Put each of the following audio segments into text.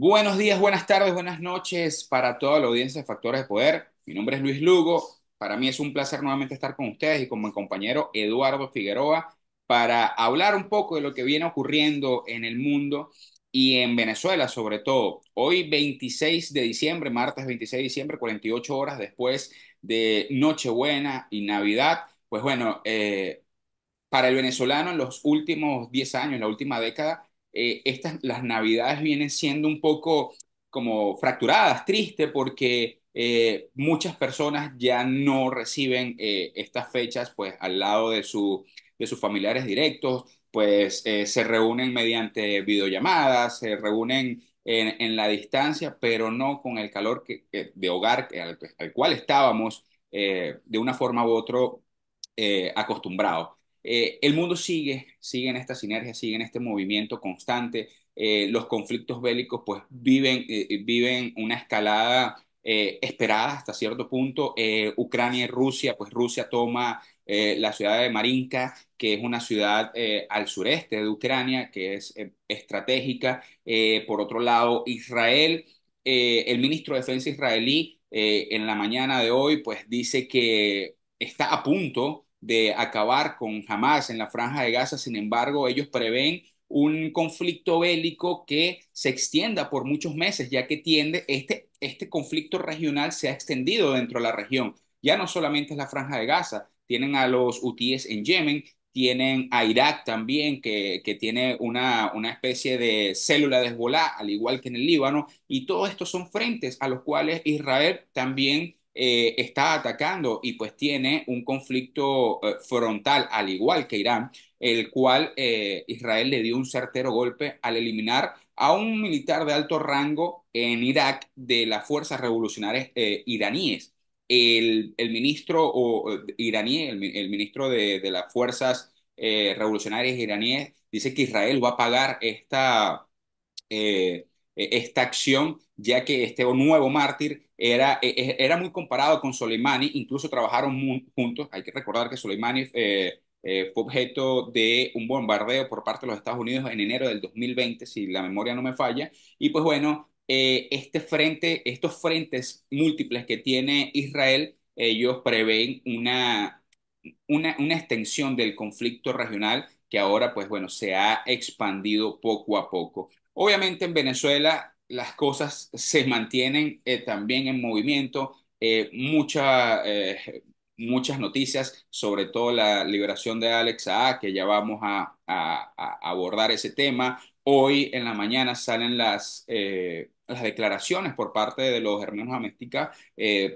Buenos días, buenas tardes, buenas noches para toda la audiencia de Factores de Poder. Mi nombre es Luis Lugo. Para mí es un placer nuevamente estar con ustedes y con mi compañero Eduardo Figueroa para hablar un poco de lo que viene ocurriendo en el mundo y en Venezuela sobre todo. Hoy 26 de diciembre, martes 26 de diciembre, 48 horas después de Nochebuena y Navidad, pues bueno, eh, para el venezolano en los últimos 10 años, en la última década, eh, estas, las navidades vienen siendo un poco como fracturadas, triste, porque eh, muchas personas ya no reciben eh, estas fechas pues al lado de, de sus familiares directos, pues se reúnen mediante videollamadas, se reúnen en, la distancia, pero no con el calor de hogar al, al cual estábamos de una forma u otra acostumbrados. Eh, el mundo sigue, sigue en esta sinergia, sigue en este movimiento constante. Eh, los conflictos bélicos pues viven, eh, viven una escalada esperada hasta cierto punto. Ucrania y Rusia, pues Rusia toma la ciudad de Marinka, que es una ciudad al sureste de Ucrania, que es estratégica. por otro lado, Israel, el ministro de Defensa israelí en la mañana de hoy pues dice que está a punto de acabar con Hamas en la franja de Gaza. Sin embargo, ellos prevén un conflicto bélico que se extienda por muchos meses, ya que tiende, este, este conflicto regional se ha extendido dentro de la región. Ya no solamente es la franja de Gaza, tienen a los hutíes en Yemen, tienen a Irak también, que, tiene una, una, especie de célula de Hezbollah, al igual que en el Líbano, y todos estos son frentes a los cuales Israel también eh, está atacando y pues tiene un conflicto eh, frontal, al igual que Irán, el cual eh, Israel le dio un certero golpe al eliminar a un militar de alto rango en Irak de las fuerzas revolucionarias iraníes. El, ministro o, iraní, el, ministro de, las fuerzas revolucionarias iraníes, dice que Israel va a pagar esta, e-, esta acción, ya que este nuevo mártir era, e, e, era muy comparado con Soleimani, incluso trabajaron juntos. Hay que recordar que Soleimani eh, eh, fue objeto de un bombardeo por parte de los Estados Unidos en enero del 2020, si la memoria no me falla. Y pues bueno, eh, este frente, estos frentes múltiples que tiene Israel, ellos prevén una, una, una extensión del conflicto regional que ahora, pues bueno, se ha expandido poco a poco. Obviamente en Venezuela las cosas se mantienen eh, también en movimiento, eh, eh, muchas noticias, sobre todo la liberación de Alex A, que ya vamos a, abordar ese tema. Hoy en la mañana salen las, declaraciones por parte de los hermanos Améstica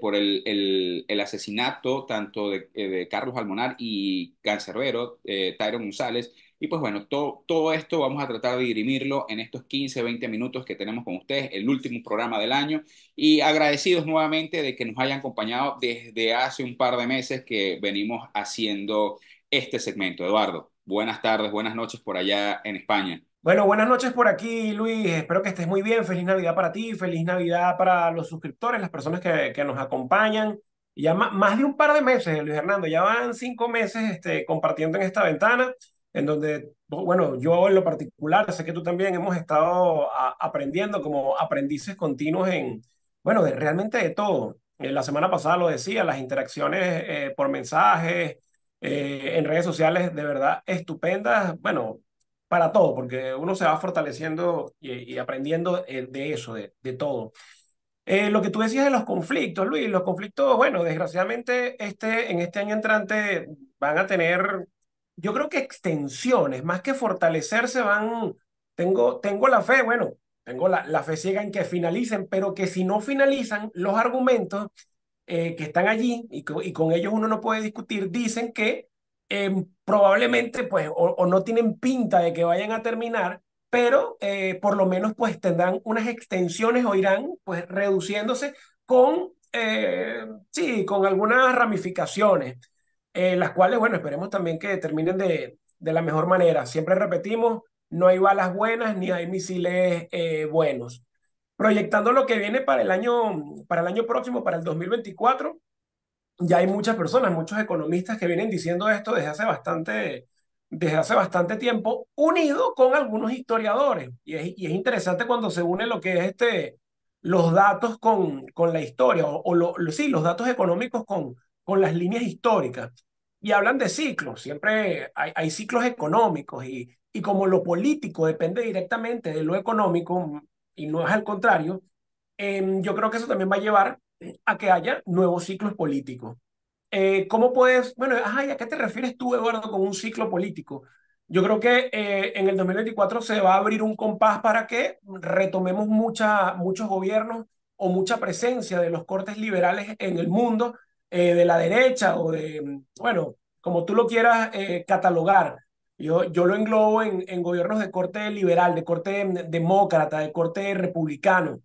por el, asesinato tanto de, Carlos Almonar y Cancerbero, Tyron González, y pues bueno, todo todo esto vamos a tratar de dirimirlo en estos 15, 20 minutos que tenemos con ustedes, el último programa del año. Y agradecidos nuevamente de que nos hayan acompañado desde hace un par de meses que venimos haciendo este segmento. Eduardo, buenas tardes, buenas noches por allá en España. Bueno, buenas noches por aquí, Luis. Espero que estés muy bien. Feliz Navidad para ti, feliz Navidad para los suscriptores, las personas que, nos acompañan. Ya más, de un par de meses, Luis Hernando, ya van cinco meses este, compartiendo en esta ventana en donde, bueno, yo en lo particular, sé que tú también hemos estado aprendiendo como aprendices continuos en, bueno, realmente de todo. Eh, la semana pasada lo decía, las interacciones eh, por mensajes, eh, en redes sociales, de verdad, estupendas, bueno, para todo, porque uno se va fortaleciendo y, aprendiendo eh, de eso, de, todo. lo que tú decías de los conflictos, Luis, los conflictos, bueno, desgraciadamente este, en este año entrante van a tener yo creo que extensiones, más que fortalecerse, van, tengo, tengo la fe, bueno, tengo la, la fe ciega en que finalicen, pero que si no finalizan, los argumentos eh, que están allí y, y, con ellos uno no puede discutir, dicen que em, probablemente pues o, no tienen pinta de que vayan a terminar, pero eh, por lo menos pues tendrán unas extensiones o irán pues reduciéndose con, eh, sí, con algunas ramificaciones. Eh, las cuales, bueno, esperemos también que terminen de, de, la mejor manera. Siempre repetimos, no hay balas buenas ni hay misiles eh, buenos. Proyectando lo que viene para el, año, para el año próximo, para el 2024, ya hay muchas personas, muchos economistas que vienen diciendo esto desde hace bastante, desde hace bastante tiempo, unido con algunos historiadores. Y es, interesante cuando se une lo que es este, los datos con, con la historia, o, sí, los datos económicos con, con las líneas históricas y hablan de ciclos, siempre hay, hay ciclos económicos y, y como lo político depende directamente de lo económico mm, y no es al contrario, em, yo creo que eso también va a llevar a que haya nuevos ciclos políticos. Eh, ¿Cómo puedes, bueno, ¿a qué te refieres tú, Eduardo, con un ciclo político? Yo creo que eh, en el 2024 se va a abrir un compás para que retomemos mucha, muchos gobiernos o mucha presencia de los cortes liberales en el mundo eh, de la derecha o de, bueno, como tú lo quieras eh, catalogar. Yo, yo lo englobo en, en, gobiernos de corte liberal, de corte demócrata, de corte republicano.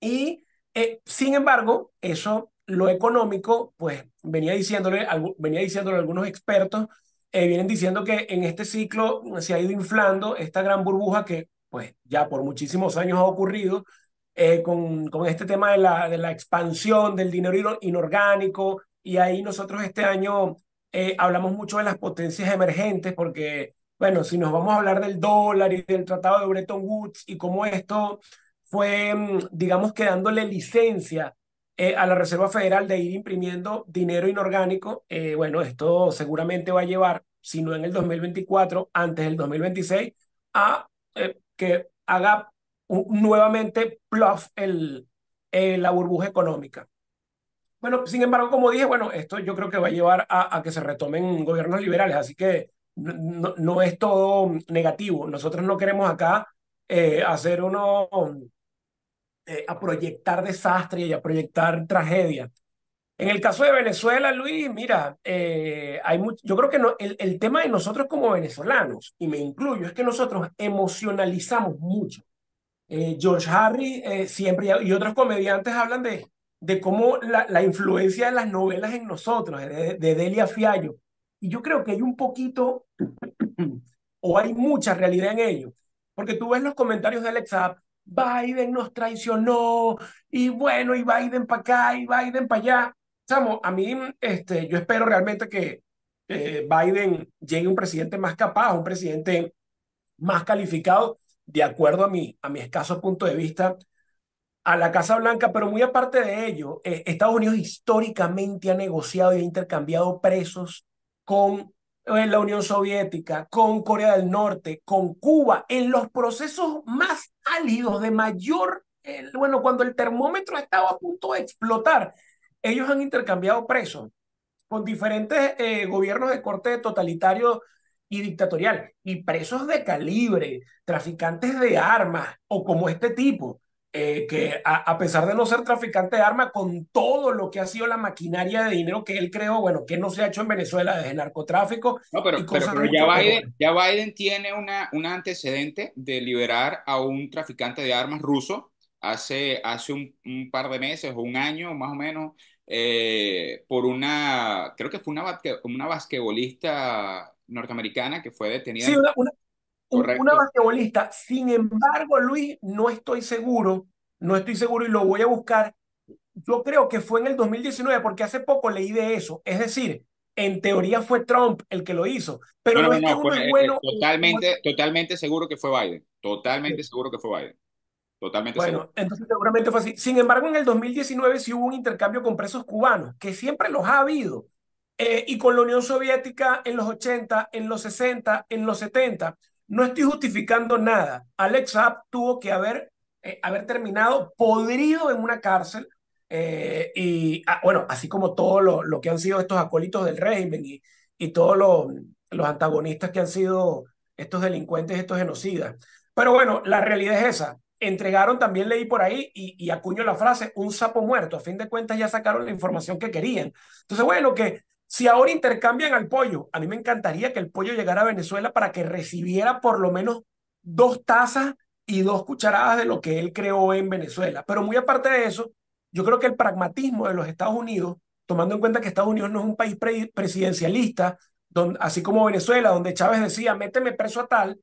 Y eh, sin embargo, eso, lo económico, pues venía diciéndole, venía diciéndole algunos expertos, vienen diciendo que en este ciclo se ha ido inflando esta gran burbuja que pues ya por muchísimos años ha ocurrido eh, con, con, este tema de la, de la expansión del dinero inorgánico y ahí nosotros este año eh, hablamos mucho de las potencias emergentes porque, bueno, si nos vamos a hablar del dólar y del tratado de Bretton Woods y cómo esto fue, mm, digamos, que dándole licencia eh, a la Reserva Federal de ir imprimiendo dinero inorgánico, bueno, esto seguramente va a llevar, si no en el 2024, antes del 2026, a que haga nuevamente plof el, eh, la burbuja económica. Bueno, sin embargo, como dije, bueno, esto yo creo que va a llevar a, que se retomen gobiernos liberales, así que no, es todo negativo. Nosotros no queremos acá eh, hacer uno, eh, a proyectar desastre y a proyectar tragedia. En el caso de Venezuela, Luis, mira, hay mucho, yo creo que no, el, el, tema de nosotros como venezolanos, y me incluyo, es que nosotros emocionalizamos mucho. Eh, George Harry eh, siempre y otros comediantes hablan de, de cómo la, la influencia de las novelas en nosotros, de, Delia Fiallo. Y yo creo que hay un poquito, o hay mucha realidad en ello, porque tú ves los comentarios de Alexa Biden nos traicionó, y bueno, y Biden para acá, y Biden para allá. estamos a mí, este, yo espero realmente que Biden llegue un presidente más capaz, un presidente más calificado, de acuerdo a mi, a mi escaso punto de vista, a la Casa Blanca, pero muy aparte de ello, eh, Estados Unidos históricamente ha negociado y ha intercambiado presos con eh, la Unión Soviética, con Corea del Norte, con Cuba, en los procesos más álidos de mayor, bueno, cuando el termómetro estaba a punto de explotar, ellos han intercambiado presos con diferentes eh, gobiernos de corte totalitario y dictatorial, y presos de calibre, traficantes de armas, o como este tipo, eh, que a, pesar de no ser traficante de armas, con todo lo que ha sido la maquinaria de dinero que él creó, bueno, que no se ha hecho en Venezuela desde el narcotráfico. No, pero, este ya, Biden, tiene una, un antecedente de liberar a un traficante de armas ruso hace, hace un, un par de meses o un año más o menos eh, por una, creo que fue una, una basquetbolista norteamericana que fue detenida. Sí, una, basquetbolista. Sin embargo, Luis, no estoy seguro, no estoy seguro y lo voy a buscar. Yo creo que fue en el 2019 porque hace poco leí de eso. Es decir, en teoría fue Trump el que lo hizo, pero no, bueno. Totalmente, totalmente seguro que fue Biden. Totalmente seguro que fue Biden. Totalmente bueno, entonces seguramente fue así. Sin embargo, en el 2019 sí hubo un intercambio con presos cubanos, que siempre los ha habido. Eh, y con la Unión Soviética en los 80, en los 60, en los 70. No estoy justificando nada. Alex Saab tuvo que haber, eh, haber terminado podrido en una cárcel. Eh, y ah, bueno, así como todo lo, lo, que han sido estos acólitos del régimen y, y todos los los antagonistas que han sido estos delincuentes, estos genocidas. Pero bueno, la realidad es esa entregaron, también leí por ahí y, y, acuño la frase, un sapo muerto. A fin de cuentas ya sacaron la información que querían. Entonces, bueno, que si ahora intercambian al pollo, a mí me encantaría que el pollo llegara a Venezuela para que recibiera por lo menos dos tazas y dos cucharadas de lo que él creó en Venezuela. Pero muy aparte de eso, yo creo que el pragmatismo de los Estados Unidos, tomando en cuenta que Estados Unidos no es un país presidencialista, así como Venezuela, donde Chávez decía, méteme preso a tal,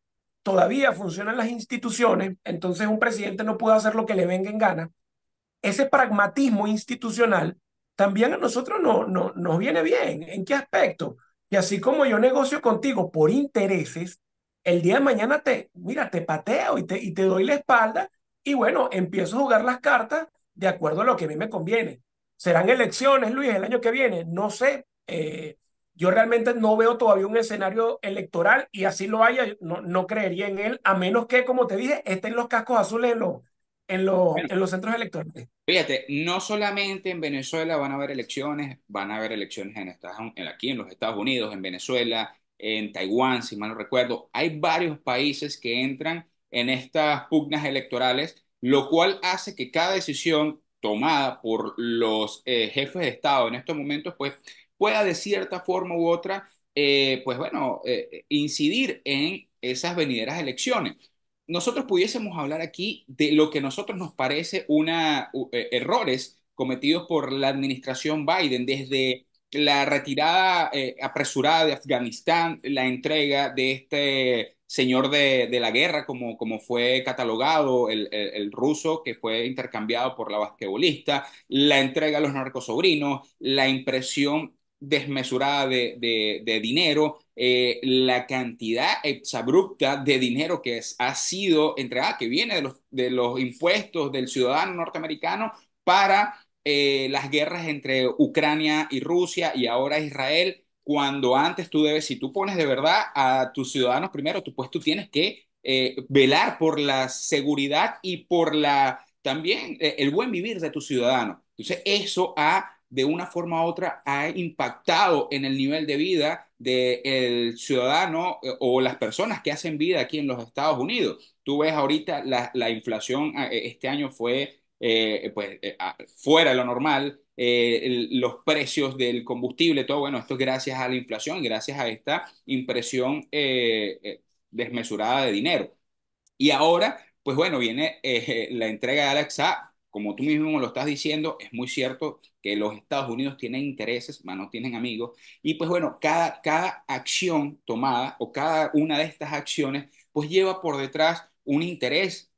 todavía funcionan las instituciones, entonces un presidente no puede hacer lo que le venga en gana. Ese pragmatismo institucional también a nosotros no, no, nos viene bien. ¿En qué aspecto? Y así como yo negocio contigo por intereses, el día de mañana te, mira, te pateo y te, y te doy la espalda y bueno, empiezo a jugar las cartas de acuerdo a lo que a mí me conviene. ¿Serán elecciones, Luis, el año que viene? No sé. Eh, yo realmente no veo todavía un escenario electoral y así lo haya, no, creería en él, a menos que, como te dije, estén los cascos azules en los, en los, centros electorales. Fíjate, no solamente en Venezuela van a haber elecciones, van a haber elecciones en Estados, en, aquí en los Estados Unidos, en Venezuela, en Taiwán, si mal no recuerdo. Hay varios países que entran en estas pugnas electorales, lo cual hace que cada decisión tomada por los eh, jefes de Estado en estos momentos, pues pueda de cierta forma u otra, eh, pues bueno, eh, incidir en esas venideras elecciones. Nosotros pudiésemos hablar aquí de lo que a nosotros nos parece una, eh, errores cometidos por la administración Biden desde la retirada apresurada de Afganistán, la entrega de este señor de, la guerra, como, como fue catalogado el, ruso que fue intercambiado por la basquetbolista, la entrega a los narcosobrinos, la impresión desmesurada de, dinero, eh, la cantidad exabrupta de dinero que ha sido entregada, que viene de los, de los impuestos del ciudadano norteamericano para eh, las guerras entre Ucrania y Rusia y ahora Israel, cuando antes tú debes, si tú pones de verdad a tus ciudadanos primero, tú, pues tú tienes que eh, velar por la seguridad y por la también el buen vivir de tus ciudadanos. Entonces, eso ha de una forma u otra ha impactado en el nivel de vida del ciudadano eh, o las personas que hacen vida aquí en los Estados Unidos. Tú ves ahorita la, inflación eh, eh, este año fue pues, ah, fuera de lo normal, los precios del combustible, todo bueno, esto es gracias a la inflación, gracias a esta impresión desmesurada de dinero. Y ahora, pues bueno, viene la entrega de Alexa como tú mismo lo estás diciendo, es muy cierto que los Estados Unidos tienen intereses, más no tienen amigos. Y pues bueno, cada, cada acción tomada o cada una de estas acciones, pues lleva por detrás un interés,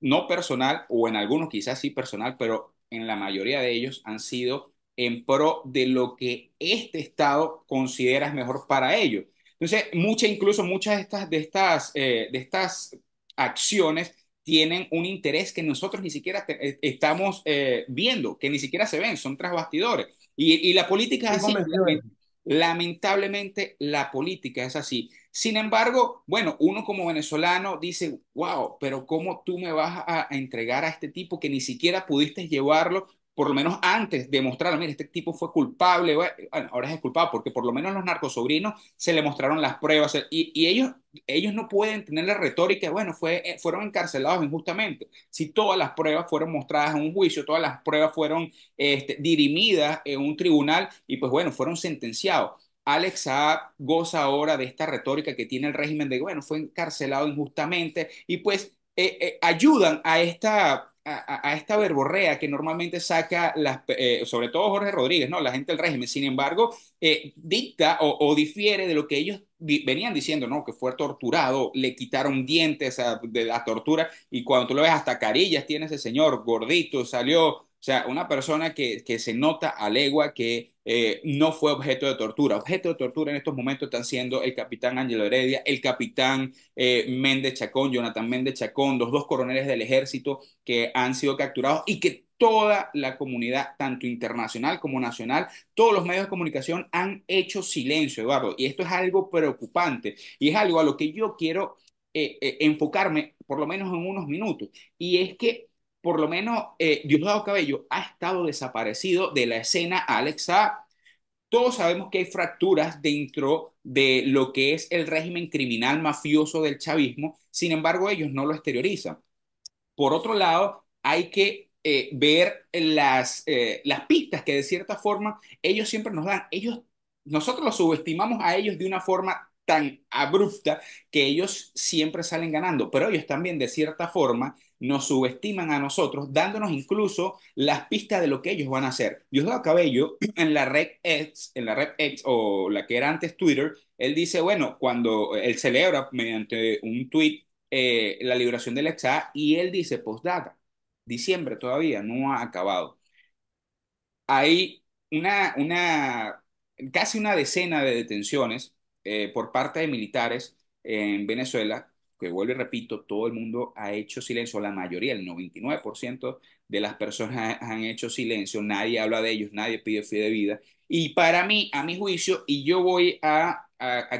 no personal, o en algunos quizás sí personal, pero en la mayoría de ellos han sido en pro de lo que este Estado considera es mejor para ellos. Entonces, muchas, incluso muchas de estas, de estas, eh, de estas acciones tienen un interés que nosotros ni siquiera eh, estamos eh, viendo, que ni siquiera se ven, son tras bastidores. Y, y la política es así. Lamentablemente la política es así. Sin embargo, bueno, uno como venezolano dice, wow, pero ¿cómo tú me vas a entregar a este tipo que ni siquiera pudiste llevarlo por lo menos antes de mostrar, mire, este tipo fue culpable, ahora es culpable, porque por lo menos los narcosobrinos se le mostraron las pruebas y, ellos, ellos no pueden tener la retórica, bueno, fue, eh, fueron encarcelados injustamente. Si todas las pruebas fueron mostradas en un juicio, todas las pruebas fueron este, dirimidas en un tribunal y pues bueno, fueron sentenciados. Alex goza ahora de esta retórica que tiene el régimen de, bueno, fue encarcelado injustamente y pues eh, eh, ayudan a esta a, esta verborrea que normalmente saca, las, eh, sobre todo Jorge Rodríguez, ¿no? la gente del régimen, sin embargo, eh, dicta o, difiere de lo que ellos venían diciendo, ¿no? que fue torturado, le quitaron dientes a, de la tortura, y cuando tú lo ves, hasta carillas tiene ese señor, gordito, salió, o sea, una persona que, que se nota a legua que eh, no fue objeto de tortura. Objeto de tortura en estos momentos están siendo el capitán Ángelo Heredia, el capitán eh, Méndez Chacón, Jonathan Méndez Chacón, los dos coroneles del ejército que han sido capturados y que toda la comunidad, tanto internacional como nacional, todos los medios de comunicación han hecho silencio, Eduardo. Y esto es algo preocupante y es algo a lo que yo quiero eh, enfocarme por lo menos en unos minutos. Y es que por lo menos Diosdado eh, Cabello ha estado desaparecido de la escena Alexa. Todos sabemos que hay fracturas dentro de lo que es el régimen criminal mafioso del chavismo, sin embargo ellos no lo exteriorizan. Por otro lado, hay que eh, ver las, eh, las pistas que de cierta forma ellos siempre nos dan. Ellos, nosotros los subestimamos a ellos de una forma tan abrupta que ellos siempre salen ganando, pero ellos también de cierta forma nos subestiman a nosotros, dándonos incluso las pistas de lo que ellos van a hacer. Diosdado Cabello, en la red X, en la red X o la que era antes Twitter, él dice, bueno, cuando él celebra mediante un tweet eh, la liberación del EXA y él dice, postdata, diciembre todavía no ha acabado. Hay una, una casi una decena de detenciones eh, por parte de militares en Venezuela que vuelvo y repito, todo el mundo ha hecho silencio, la mayoría, el 99% de las personas han hecho silencio, nadie habla de ellos, nadie pide fe de vida. Y para mí, a mi juicio, y yo voy a,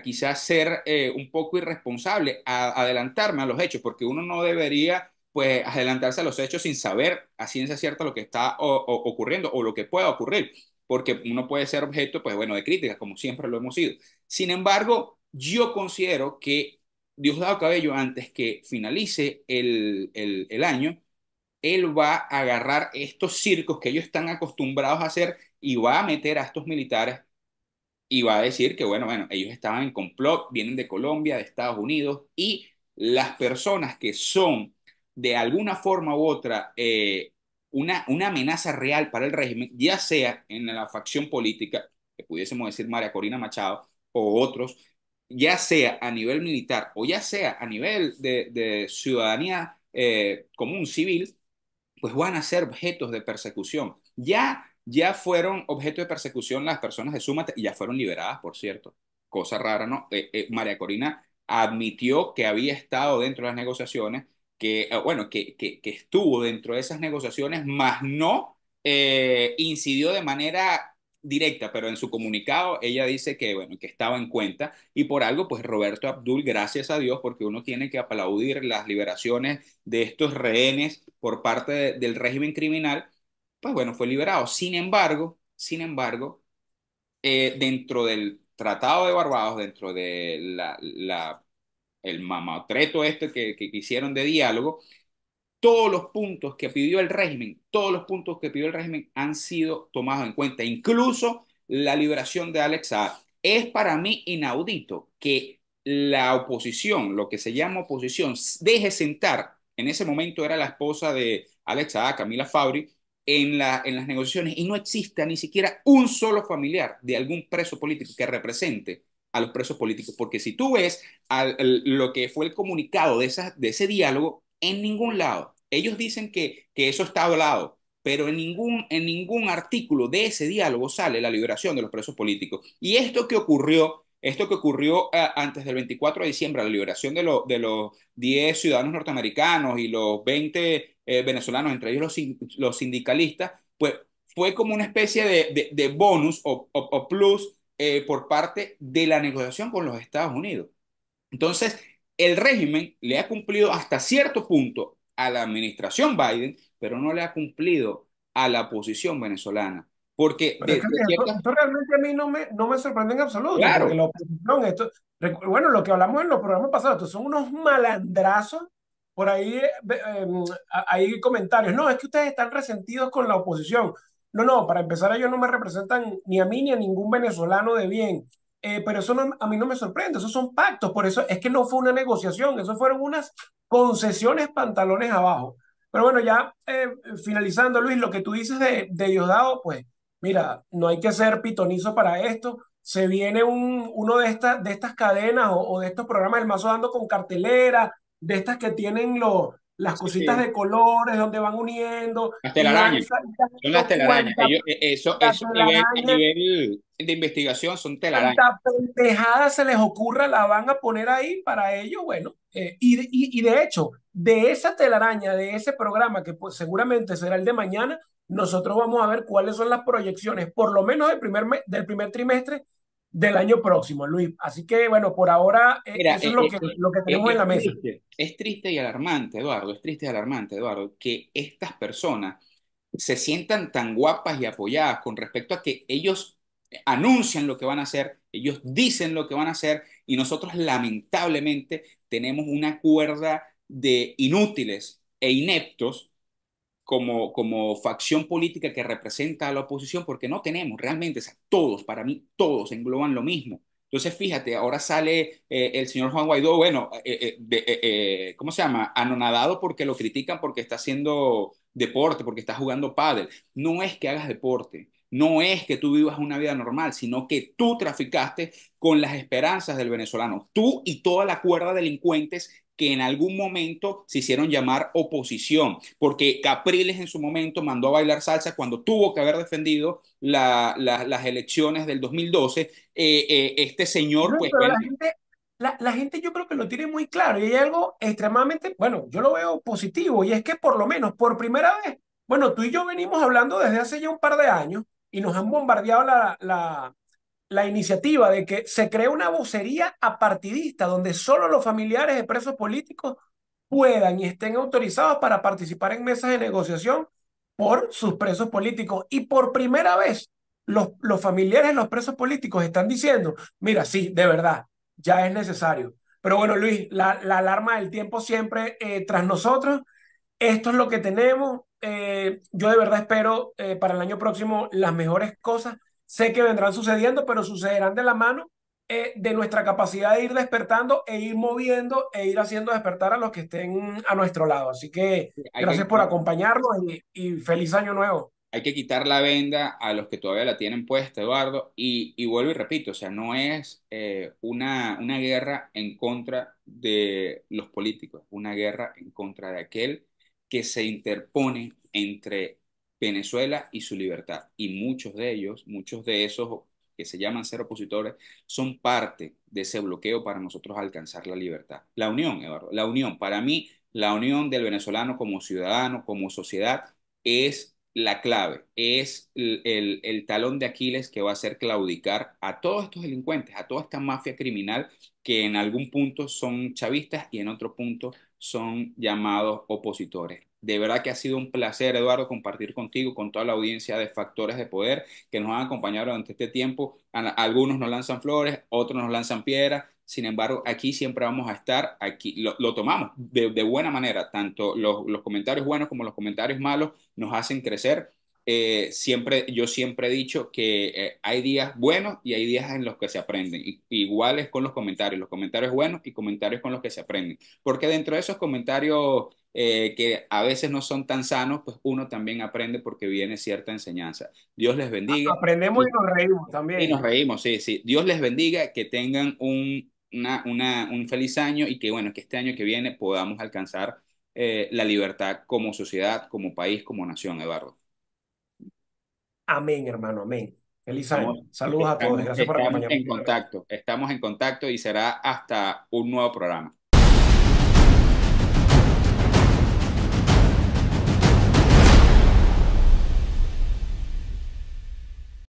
quizás ser eh, un poco irresponsable, a, adelantarme a los hechos, porque uno no debería pues adelantarse a los hechos sin saber a ciencia cierta lo que está ocurriendo o lo que pueda ocurrir, porque uno puede ser objeto, pues bueno, de críticas, como siempre lo hemos sido. Sin embargo, yo considero que Diosdado Cabello, antes que finalice el, el, año, él va a agarrar estos circos que ellos están acostumbrados a hacer y va a meter a estos militares y va a decir que, bueno, bueno, ellos estaban en complot, vienen de Colombia, de Estados Unidos, y las personas que son de alguna forma u otra eh, una, una amenaza real para el régimen, ya sea en la facción política, que pudiésemos decir María Corina Machado o otros, ya sea a nivel militar o ya sea a nivel de, ciudadanía eh, común civil, pues van a ser objetos de persecución. Ya, ya fueron objeto de persecución las personas de sumate y ya fueron liberadas, por cierto. Cosa rara, ¿no? Eh, eh, María Corina admitió que había estado dentro de las negociaciones, que, bueno, que, que estuvo dentro de esas negociaciones, más no incidió de manera directa, pero en su comunicado ella dice que, bueno, que estaba en cuenta y por algo, pues Roberto Abdul, gracias a Dios, porque uno tiene que aplaudir las liberaciones de estos rehenes por parte del régimen criminal, pues bueno, fue liberado. Sin embargo, sin embargo, eh, dentro del Tratado de Barbados, dentro de la, el mamotreto este que, que hicieron de diálogo, todos los puntos que pidió el régimen, todos los puntos que pidió el régimen han sido tomados en cuenta, incluso la liberación de Alex Es para mí inaudito que la oposición, lo que se llama oposición, deje sentar, en ese momento era la esposa de Alex Camila Fabri, en, la, en las negociaciones y no exista ni siquiera un solo familiar de algún preso político que represente a los presos políticos, porque si tú ves lo que fue el comunicado de, esa, de ese diálogo, en ningún lado. Ellos dicen que, que eso está hablado, pero en ningún, en ningún artículo de ese diálogo sale la liberación de los presos políticos. Y esto que ocurrió, esto que ocurrió eh, antes del 24 de diciembre, la liberación de, de los 10 ciudadanos norteamericanos y los 20 eh, venezolanos, entre ellos los, sindicalistas, pues fue como una especie de, bonus o, plus eh, por parte de la negociación con los Estados Unidos. Entonces, el régimen le ha cumplido hasta cierto punto a la administración Biden, pero no le ha cumplido a la oposición venezolana. Porque esto, realmente a mí no me, no me sorprende en absoluto. Claro. esto, bueno, lo que hablamos en los programas pasados, son unos malandrazos. Por ahí eh, em, ahí hay comentarios. No, es que ustedes están resentidos con la oposición. No, no, para empezar, ellos no me representan ni a mí ni a ningún venezolano de bien. Eh, pero eso a mí no me sorprende, esos son pactos, por eso es que no fue una negociación, eso fueron unas concesiones pantalones abajo. Pero bueno, ya eh, finalizando, Luis, lo que tú dices de, Diosdado, pues mira, no hay que ser pitonizo para esto, se viene un, uno de, estas de estas cadenas o, o, de estos programas, el mazo dando con cartelera, de estas que tienen los las cositas de colores donde van uniendo. Las telarañas. Son las telarañas. Eh, eh, eso, nivel, de investigación son telarañas. pendejada se les ocurra, la van a poner ahí para ellos, bueno. Eh, y, de hecho, de esa telaraña, de ese programa, que pues seguramente será el de mañana, nosotros vamos a ver cuáles son las proyecciones, por lo menos del primer, del primer trimestre del año próximo, Luis. Así que, bueno, por ahora eh, eso es, eh, eh, lo, que, tenemos en la mesa. es triste y alarmante, Eduardo, es triste y alarmante, Eduardo, que estas personas se sientan tan guapas y apoyadas con respecto a que ellos anuncian lo que van a hacer, ellos dicen lo que van a hacer y nosotros lamentablemente tenemos una cuerda de inútiles e ineptos como, facción política que representa a la oposición, porque no tenemos realmente, todos, para mí, todos engloban lo mismo. Entonces, fíjate, ahora sale eh, el señor Juan Guaidó, bueno, eh, eh, ¿cómo se llama? Anonadado porque lo critican porque está haciendo deporte, porque está jugando pádel. No es que hagas deporte, no es que tú vivas una vida normal, sino que tú traficaste con las esperanzas del venezolano. Tú y toda la cuerda de delincuentes que en algún momento se hicieron llamar oposición, porque Capriles en su momento mandó a bailar salsa cuando tuvo que haber defendido las elecciones del 2012. Eh, eh, este señor... pues, la, gente, la, gente, yo creo que lo tiene muy claro y hay algo extremadamente, bueno, yo lo veo positivo y es que por lo menos por primera vez, bueno, tú y yo venimos hablando desde hace ya un par de años y nos han bombardeado la, la iniciativa de que se cree una vocería apartidista donde solo los familiares de presos políticos puedan y estén autorizados para participar en mesas de negociación por sus presos políticos. Y por primera vez, los, los familiares de los presos políticos están diciendo, mira, sí, de verdad, ya es necesario. Pero bueno, Luis, la, alarma del tiempo siempre eh, tras nosotros. Esto es lo que tenemos. Eh, yo de verdad espero eh, para el año próximo las mejores cosas sé que vendrán sucediendo, pero sucederán de la mano eh, de nuestra capacidad de ir despertando e ir moviendo e ir haciendo despertar a los que estén a nuestro lado. Así que gracias por acompañarnos y, feliz año nuevo. Hay que quitar la venda a los que todavía la tienen puesta, Eduardo. Y, vuelvo y repito, o sea, no es eh, una, una guerra en contra de los políticos, una guerra en contra de aquel que se interpone entre Venezuela y su libertad. Y muchos de ellos, muchos de esos que se llaman ser opositores, son parte de ese bloqueo para nosotros alcanzar la libertad. La unión, Eduardo, la unión, para mí, la unión del venezolano como ciudadano, como sociedad, es la clave, es el, el, talón de Aquiles que va a hacer claudicar a todos estos delincuentes, a toda esta mafia criminal que en algún punto son chavistas y en otro punto son llamados opositores. De verdad que ha sido un placer, Eduardo, compartir contigo, con toda la audiencia de Factores de Poder que nos han acompañado durante este tiempo. Algunos nos lanzan flores, otros nos lanzan piedras. Sin embargo, aquí siempre vamos a estar, aquí lo, tomamos de, buena manera, tanto los, los comentarios buenos como los comentarios malos nos hacen crecer eh, siempre, yo siempre he dicho que eh, hay días buenos y hay días en los que se aprenden. iguales con los comentarios, los comentarios buenos y comentarios con los que se aprenden. Porque dentro de esos comentarios eh, que a veces no son tan sanos, pues uno también aprende porque viene cierta enseñanza. Dios les bendiga. Ah, aprendemos y nos reímos también. Y nos reímos, sí, sí. Dios les bendiga, que tengan un, un feliz año y que, bueno, que este año que viene podamos alcanzar la libertad como sociedad, como país, como nación, Eduardo. Amén, hermano, amén. Elisa, saludos a todos. Gracias por acompañarnos. En contacto, estamos en contacto y será hasta un nuevo programa.